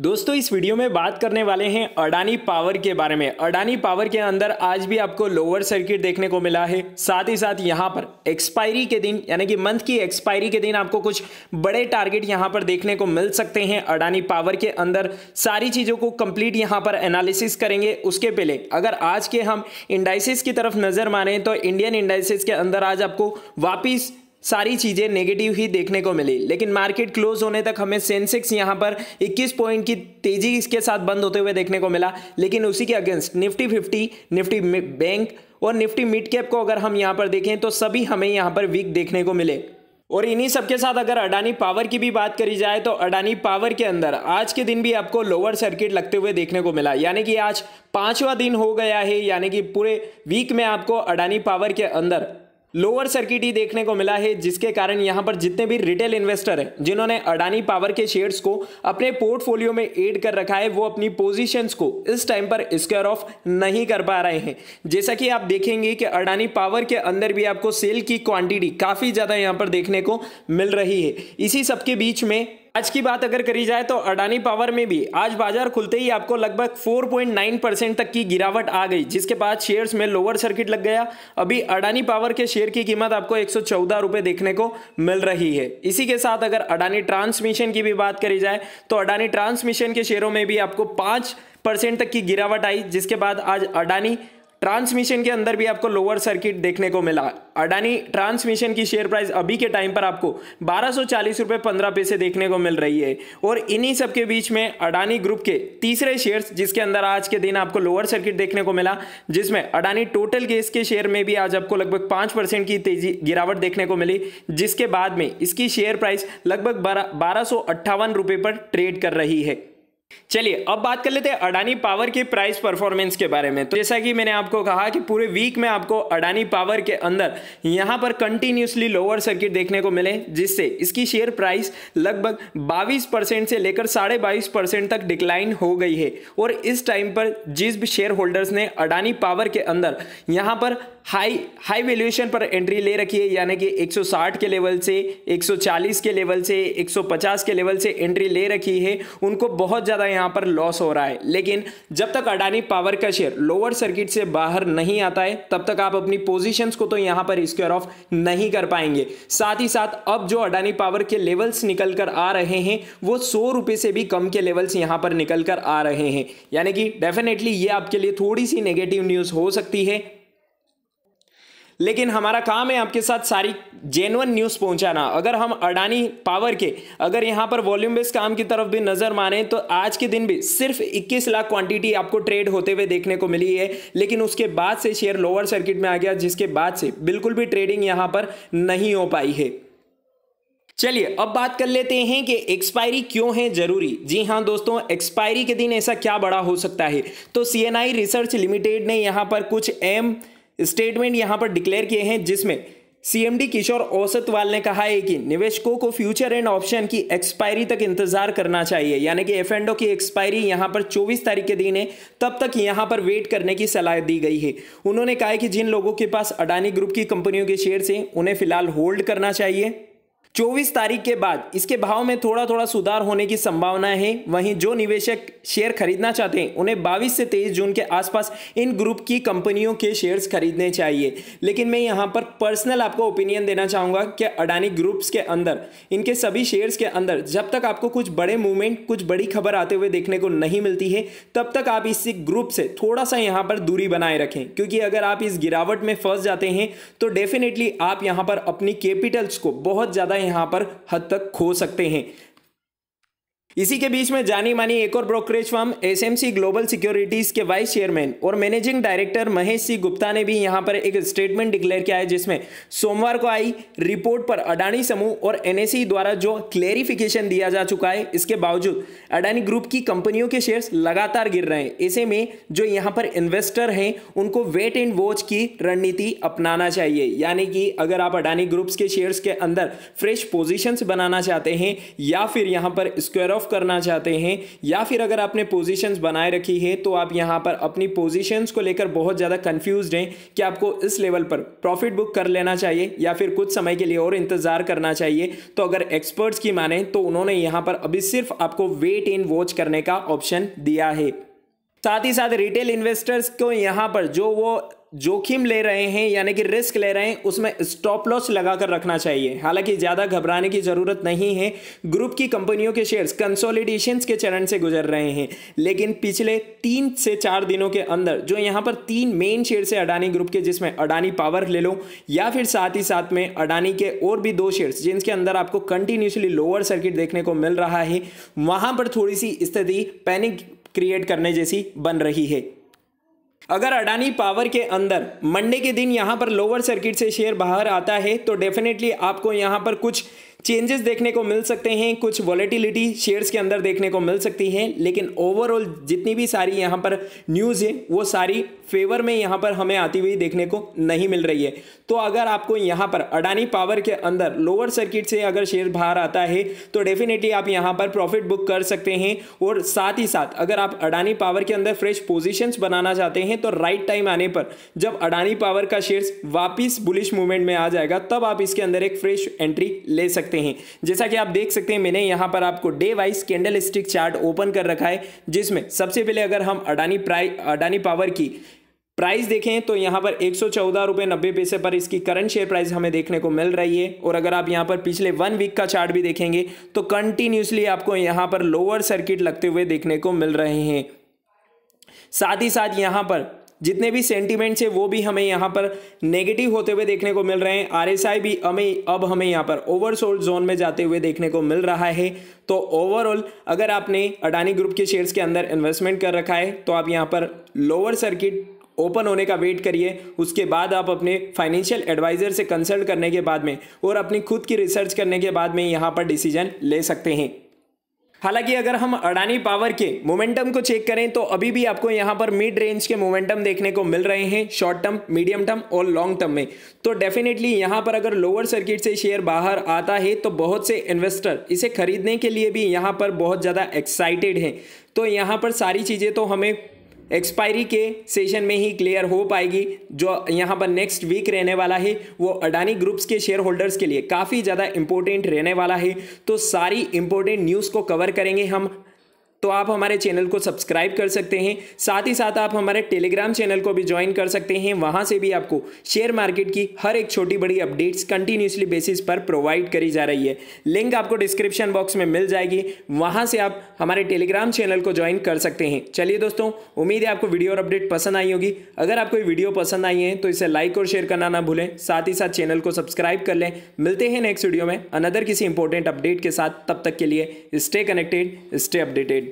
दोस्तों इस वीडियो में बात करने वाले हैं अडानी पावर के बारे में अडानी पावर के अंदर आज भी आपको लोअर सर्किट देखने को मिला है साथ ही साथ यहां पर एक्सपायरी के दिन यानी कि मंथ की एक्सपायरी के दिन आपको कुछ बड़े टारगेट यहां पर देखने को मिल सकते हैं अडानी पावर के अंदर सारी चीज़ों को कंप्लीट यहाँ पर एनालिसिस करेंगे उसके पहले अगर आज के हम इंडाइसिस की तरफ नज़र मारें तो इंडियन इंडाइसिस के अंदर आज आपको वापिस सारी चीज़ें नेगेटिव ही देखने को मिली लेकिन मार्केट क्लोज होने तक हमें सेंसेक्स यहाँ पर 21 पॉइंट की तेजी इसके साथ बंद होते हुए देखने को मिला लेकिन उसी के अगेंस्ट निफ्टी 50, निफ्टी बैंक और निफ्टी मिड कैप को अगर हम यहाँ पर देखें तो सभी हमें यहाँ पर वीक देखने को मिले और इन्हीं सबके साथ अगर अडानी पावर की भी बात करी जाए तो अडानी पावर के अंदर आज के दिन भी आपको लोअर सर्किट लगते हुए देखने को मिला यानी कि आज पांचवा दिन हो गया है यानी कि पूरे वीक में आपको अडानी पावर के अंदर लोअर सर्किट ही देखने को मिला है जिसके कारण यहां पर जितने भी रिटेल इन्वेस्टर हैं जिन्होंने अडानी पावर के शेयर्स को अपने पोर्टफोलियो में ऐड कर रखा है वो अपनी पोजीशंस को इस टाइम पर स्क्वायर ऑफ नहीं कर पा रहे हैं जैसा कि आप देखेंगे कि अडानी पावर के अंदर भी आपको सेल की क्वांटिटी काफ़ी ज़्यादा यहाँ पर देखने को मिल रही है इसी सबके बीच में आज की बात अगर करी जाए तो अडानी पावर में भी आज बाजार खुलते ही आपको लगभग 4.9 परसेंट तक की गिरावट आ गई जिसके बाद शेयर्स में लोअर सर्किट लग गया अभी अडानी पावर के शेयर की कीमत आपको एक सौ देखने को मिल रही है इसी के साथ अगर अडानी ट्रांसमिशन की भी बात करी जाए तो अडानी ट्रांसमिशन के शेयरों में भी आपको पाँच परसेंट तक की गिरावट आई जिसके बाद आज अडानी ट्रांसमिशन के अंदर भी आपको लोअर सर्किट देखने को मिला अडानी ट्रांसमिशन की शेयर प्राइस अभी के टाइम पर आपको बारह सौ चालीस रुपये पंद्रह पैसे देखने को मिल रही है और इन्हीं सब के बीच में अडानी ग्रुप के तीसरे शेयर्स जिसके अंदर आज के दिन आपको लोअर सर्किट देखने को मिला जिसमें अडानी टोटल गैस के शेयर में भी आज आपको लगभग पाँच परसेंट की तेजी गिरावट देखने को मिली जिसके बाद में इसकी शेयर प्राइस लगभग बारह सौ पर ट्रेड कर रही है चलिए अब बात कर लेते हैं अडानी पावर की प्राइस परफॉर्मेंस के बारे में तो जैसा कि मैंने आपको कहा कि पूरे वीक में आपको अडानी पावर के अंदर यहां पर कंटिन्यूसली लोअर सर्किट देखने को मिले जिससे इसकी शेयर प्राइस लगभग 22 परसेंट से लेकर साढ़े बाईस परसेंट तक डिक्लाइन हो गई है और इस टाइम पर जिस भी शेयर होल्डर्स ने अडानी पावर के अंदर यहाँ पर हाई हाई वैल्यूएशन पर एंट्री ले रखी है यानी कि 160 के लेवल से 140 के लेवल से 150 के लेवल से एंट्री ले रखी है उनको बहुत ज़्यादा ज़्यादा यहाँ पर लॉस हो रहा है लेकिन जब तक अडानी पावर का शेयर लोअर सर्किट से बाहर नहीं आता है तब तक आप अपनी पोजीशंस को तो यहाँ पर स्क्वायर ऑफ नहीं कर पाएंगे साथ ही साथ अब जो अडानी पावर के लेवल्स निकल कर आ रहे हैं वो सौ रुपये से भी कम के लेवल्स यहाँ पर निकल कर आ रहे हैं यानी कि डेफिनेटली ये आपके लिए थोड़ी सी नेगेटिव न्यूज़ हो सकती है लेकिन हमारा काम है आपके साथ सारी जेनवन न्यूज़ पहुंचाना अगर हम अडानी पावर के अगर यहाँ पर वॉल्यूम बेस्ड काम की तरफ भी नज़र मारें तो आज के दिन भी सिर्फ 21 लाख क्वांटिटी आपको ट्रेड होते हुए देखने को मिली है लेकिन उसके बाद से शेयर लोअर सर्किट में आ गया जिसके बाद से बिल्कुल भी ट्रेडिंग यहाँ पर नहीं हो पाई है चलिए अब बात कर लेते हैं कि एक्सपायरी क्यों है जरूरी जी हाँ दोस्तों एक्सपायरी के दिन ऐसा क्या बड़ा हो सकता है तो सी रिसर्च लिमिटेड ने यहाँ पर कुछ एम स्टेटमेंट यहां पर डिक्लेयर किए हैं जिसमें सीएमडी किशोर औसतवाल ने कहा है कि निवेशकों को फ्यूचर एंड ऑप्शन की एक्सपायरी तक इंतजार करना चाहिए यानी कि एफ एंडो की एक्सपायरी यहां पर 24 तारीख के दिन है तब तक यहां पर वेट करने की सलाह दी गई है उन्होंने कहा है कि जिन लोगों के पास अडानी ग्रुप की कंपनियों के शेयर हैं उन्हें फिलहाल होल्ड करना चाहिए 24 तारीख के बाद इसके भाव में थोड़ा थोड़ा सुधार होने की संभावना है वहीं जो निवेशक शेयर खरीदना चाहते हैं उन्हें 22 से 23 जून के आसपास इन ग्रुप की कंपनियों के शेयर्स खरीदने चाहिए लेकिन मैं यहाँ पर पर्सनल आपको ओपिनियन देना चाहूँगा कि अडानी ग्रुप्स के अंदर इनके सभी शेयर्स के अंदर जब तक आपको कुछ बड़े मूवमेंट कुछ बड़ी खबर आते हुए देखने को नहीं मिलती है तब तक आप इसी ग्रुप से थोड़ा सा यहाँ पर दूरी बनाए रखें क्योंकि अगर आप इस गिरावट में फंस जाते हैं तो डेफिनेटली आप यहाँ पर अपनी कैपिटल्स को बहुत ज़्यादा यहाँ पर हद तक खो सकते हैं इसी के बीच में जानी मानी एक और brokerage firm SMC global securities के वाइस चेयरमैन और मैनेजिंग डायरेक्टर महेश सिंह गुप्ता ने भी यहां पर एक स्टेटमेंट डिक्लेयर किया है जिसमें सोमवार को आई रिपोर्ट पर अडानी समूह और एनएसई द्वारा जो क्लेरिफिकेशन दिया जा चुका है इसके बावजूद अडानी ग्रुप की कंपनियों के शेयर्स लगातार गिर रहे हैं ऐसे में जो यहाँ पर इन्वेस्टर हैं उनको वेट एंड वॉच की रणनीति अपनाना चाहिए यानी कि अगर आप अडानी ग्रुप्स के शेयर्स के अंदर फ्रेश पोजिशंस बनाना चाहते हैं या फिर यहाँ पर स्क्वायर ऑफ करना चाहते हैं या फिर अगर आपने पोजीशंस बनाए रखी है तो आप यहाँ पर अपनी पोजीशंस को लेकर बहुत ज़्यादा कन्फ्यूज हैं कि आपको इस लेवल पर प्रॉफिट बुक कर लेना चाहिए या फिर कुछ समय के लिए और इंतज़ार करना चाहिए तो अगर एक्सपर्ट्स की माने तो उन्होंने यहाँ पर अभी सिर्फ आपको वेट इन वॉच करने का ऑप्शन दिया है साथ ही साथ रिटेल इन्वेस्टर्स को यहाँ पर जो वो जोखिम ले रहे हैं यानी कि रिस्क ले रहे हैं उसमें स्टॉप लॉस लगाकर रखना चाहिए हालांकि ज़्यादा घबराने की ज़रूरत नहीं है ग्रुप की कंपनियों के शेयर्स कंसोलिडेशंस के चरण से गुजर रहे हैं लेकिन पिछले तीन से चार दिनों के अंदर जो यहाँ पर तीन मेन शेयर्स है अडानी ग्रुप के जिसमें अडानी पावर ले लो या फिर साथ ही साथ में अडानी के और भी दो शेयर्स जिनके अंदर आपको कंटिन्यूसली लोअर सर्किट देखने को मिल रहा है वहाँ पर थोड़ी सी स्थिति पैनिक क्रिएट करने जैसी बन रही है अगर अडानी पावर के अंदर मंडे के दिन यहाँ पर लोअर सर्किट से शेयर बाहर आता है तो डेफिनेटली आपको यहाँ पर कुछ चेंजेस देखने को मिल सकते हैं कुछ वॉलेटिलिटी शेयर्स के अंदर देखने को मिल सकती है लेकिन ओवरऑल जितनी भी सारी यहाँ पर न्यूज़ है वो सारी फेवर में यहाँ पर हमें आती हुई देखने को नहीं मिल रही है तो अगर आपको यहाँ पर अडानी पावर के अंदर लोअर सर्किट से अगर शेयर बाहर आता है तो डेफिनेटली आप यहाँ पर प्रॉफिट बुक कर सकते हैं और साथ ही साथ अगर आप अडानी पावर के अंदर फ्रेश पोजिशंस बनाना चाहते हैं तो राइट टाइम आने पर जब अडानी पावर का शेयर्स वापिस बुलिश मूवमेंट में आ जाएगा तब आप इसके अंदर एक फ्रेश एंट्री ले सकते सकते हैं जैसा कि आप देख सकते हैं मैंने यहाँ पर आपको day wise candle stick chart open कर रखा है जिसमें सबसे पहले अगर हम अडानी प्राइ अडानी पावर की प्राइस देखें तो यहाँ पर एक सौ चौदह रुपये नब्बे पैसे पर इसकी करंट शेयर प्राइस हमें देखने को मिल रही है और अगर आप यहाँ पर पिछले वन वीक का चार्ट भी देखेंगे तो कंटिन्यूसली आपको यहाँ पर लोअर सर्किट लगते हुए देखने को मिल रहे हैं साथ ही साथ यहाँ पर जितने भी सेंटीमेंट्स है वो भी हमें यहाँ पर नेगेटिव होते हुए देखने को मिल रहे हैं आरएसआई भी हमें अब हमें यहाँ पर ओवरसोल्ड जोन में जाते हुए देखने को मिल रहा है तो ओवरऑल अगर आपने अडानी ग्रुप के शेयर्स के अंदर इन्वेस्टमेंट कर रखा है तो आप यहाँ पर लोअर सर्किट ओपन होने का वेट करिए उसके बाद आप अपने फाइनेंशियल एडवाइज़र से कंसल्ट करने के बाद में और अपनी खुद की रिसर्च करने के बाद में यहाँ पर डिसीजन ले सकते हैं हालांकि अगर हम अडानी पावर के मोमेंटम को चेक करें तो अभी भी आपको यहां पर मिड रेंज के मोमेंटम देखने को मिल रहे हैं शॉर्ट टर्म मीडियम टर्म और लॉन्ग टर्म में तो डेफिनेटली यहां पर अगर लोअर सर्किट से शेयर बाहर आता है तो बहुत से इन्वेस्टर इसे खरीदने के लिए भी यहां पर बहुत ज़्यादा एक्साइटेड हैं तो यहाँ पर सारी चीज़ें तो हमें एक्सपायरी के सेशन में ही क्लियर हो पाएगी जो यहाँ पर नेक्स्ट वीक रहने वाला है वो अडानी ग्रुप्स के शेयर होल्डर्स के लिए काफ़ी ज़्यादा इंपॉर्टेंट रहने वाला है तो सारी इंपॉर्टेंट न्यूज़ को कवर करेंगे हम तो आप हमारे चैनल को सब्सक्राइब कर सकते हैं साथ ही साथ आप हमारे टेलीग्राम चैनल को भी ज्वाइन कर सकते हैं वहाँ से भी आपको शेयर मार्केट की हर एक छोटी बड़ी अपडेट्स कंटिन्यूसली बेसिस पर प्रोवाइड करी जा रही है लिंक आपको डिस्क्रिप्शन बॉक्स में मिल जाएगी वहाँ से आप हमारे टेलीग्राम चैनल को ज्वाइन कर सकते हैं चलिए दोस्तों उम्मीद है आपको वीडियो और अपडेट पसंद आई होगी अगर आपको वीडियो पसंद आई है तो इसे लाइक और शेयर करना ना भूलें साथ ही साथ चैनल को सब्सक्राइब कर लें मिलते हैं नेक्स्ट वीडियो में अनदर किसी इंपॉर्टेंट अपडेट के साथ तब तक के लिए स्टे कनेक्टेड स्टे अपडेटेड